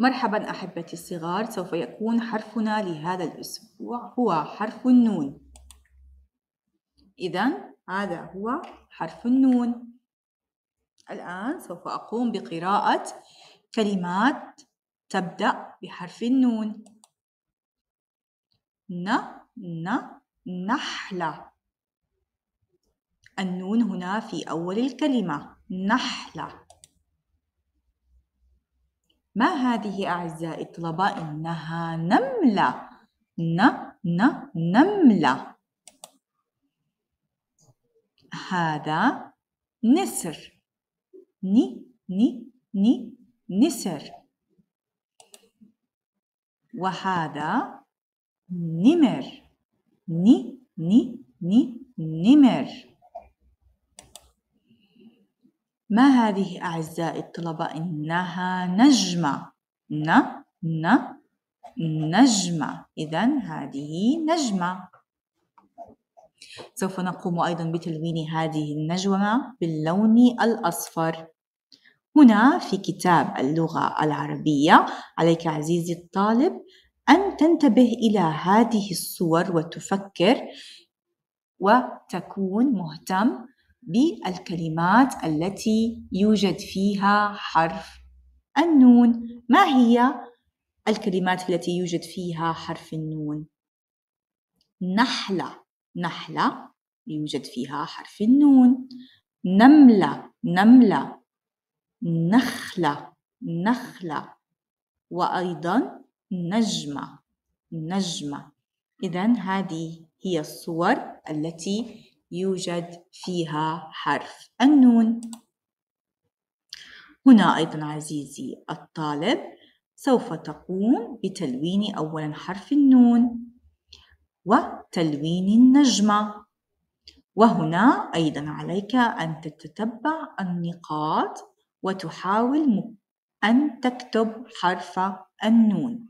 مرحبا أحبتي الصغار سوف يكون حرفنا لهذا الأسبوع هو حرف النون إذا هذا هو حرف النون الآن سوف أقوم بقراءة كلمات تبدأ بحرف النون ن ن نحلة النون هنا في أول الكلمة نحلة ما هذه أعزائي الطلباء إنها نملة ن ن نملة هذا نسر ني ني ني نسر وهذا نمر ني ني ني نمر ما هذه أعزائي الطلبة إنها نجمة ن ن نجمة إذا هذه نجمة سوف نقوم أيضا بتلوين هذه النجمة باللون الأصفر هنا في كتاب اللغة العربية عليك عزيزي الطالب أن تنتبه إلى هذه الصور وتفكر وتكون مهتم بالكلمات التي يوجد فيها حرف النون ما هي الكلمات التي يوجد فيها حرف النون نحلة نحلة يوجد فيها حرف النون نملة نملة نخلة نخلة وأيضا نجمة نجمة إذا هذه هي الصور التي يوجد فيها حرف النون هنا أيضا عزيزي الطالب سوف تقوم بتلوين أولا حرف النون وتلوين النجمة وهنا أيضا عليك أن تتتبع النقاط وتحاول أن تكتب حرف النون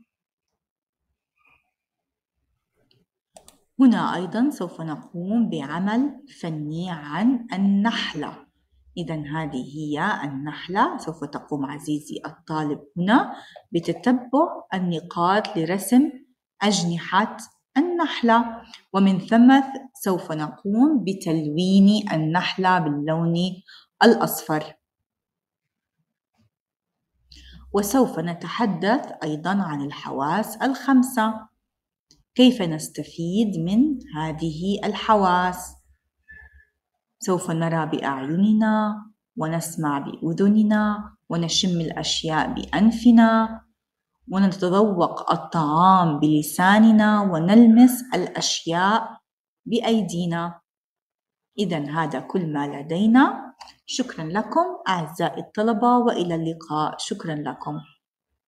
هنا أيضا سوف نقوم بعمل فني عن النحلة إذا هذه هي النحلة سوف تقوم عزيزي الطالب هنا بتتبع النقاط لرسم أجنحة النحلة ومن ثم سوف نقوم بتلوين النحلة باللون الأصفر وسوف نتحدث أيضا عن الحواس الخمسة كيف نستفيد من هذه الحواس سوف نرى باعيننا ونسمع باذننا ونشم الاشياء بانفنا ونتذوق الطعام بلساننا ونلمس الاشياء بايدينا اذا هذا كل ما لدينا شكرا لكم اعزائي الطلبه والى اللقاء شكرا لكم